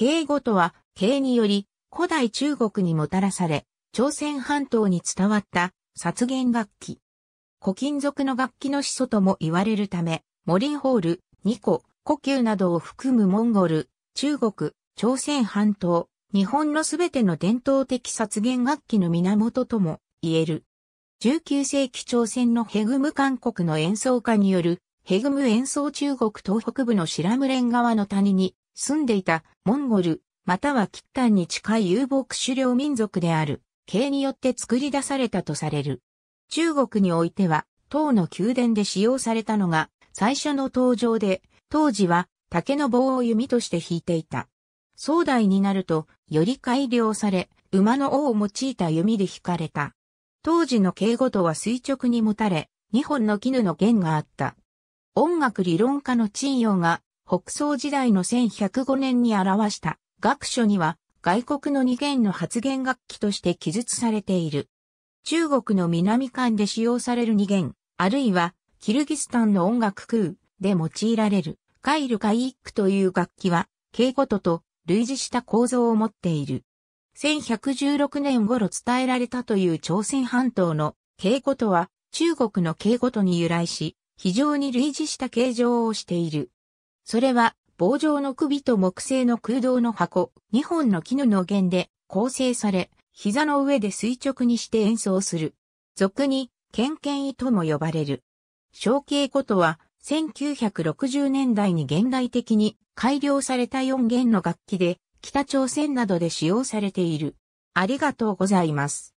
敬語とは、敬により、古代中国にもたらされ、朝鮮半島に伝わった殺言楽器。古金属の楽器の始祖とも言われるため、モリンホール、ニコ、呼吸などを含むモンゴル、中国、朝鮮半島、日本のすべての伝統的殺言楽器の源とも言える。19世紀朝鮮のヘグム韓国の演奏家によるヘグム演奏中国東北部のシラムレン川の谷に住んでいたモンゴル、またはキッタンに近い遊牧狩猟民族である、系によって作り出されたとされる。中国においては、唐の宮殿で使用されたのが、最初の登場で、当時は竹の棒を弓として引いていた。壮大になると、より改良され、馬の尾を用いた弓で引かれた。当時の敬語とは垂直に持たれ、2本の絹の弦があった。音楽理論家の陳陽が北宋時代の1105年に表した学書には外国の二元の発言楽器として記述されている。中国の南間で使用される二元、あるいはキルギスタンの音楽空で用いられるカイルカイックという楽器は、敬語とと類似した構造を持っている。1116年頃伝えられたという朝鮮半島の稽古とは中国の敬語とに由来し、非常に類似した形状をしている。それは棒状の首と木製の空洞の箱、2本の絹の弦で構成され、膝の上で垂直にして演奏する。俗に、剣剣意とも呼ばれる。小径琴とは、1960年代に現代的に改良された4弦の楽器で、北朝鮮などで使用されている。ありがとうございます。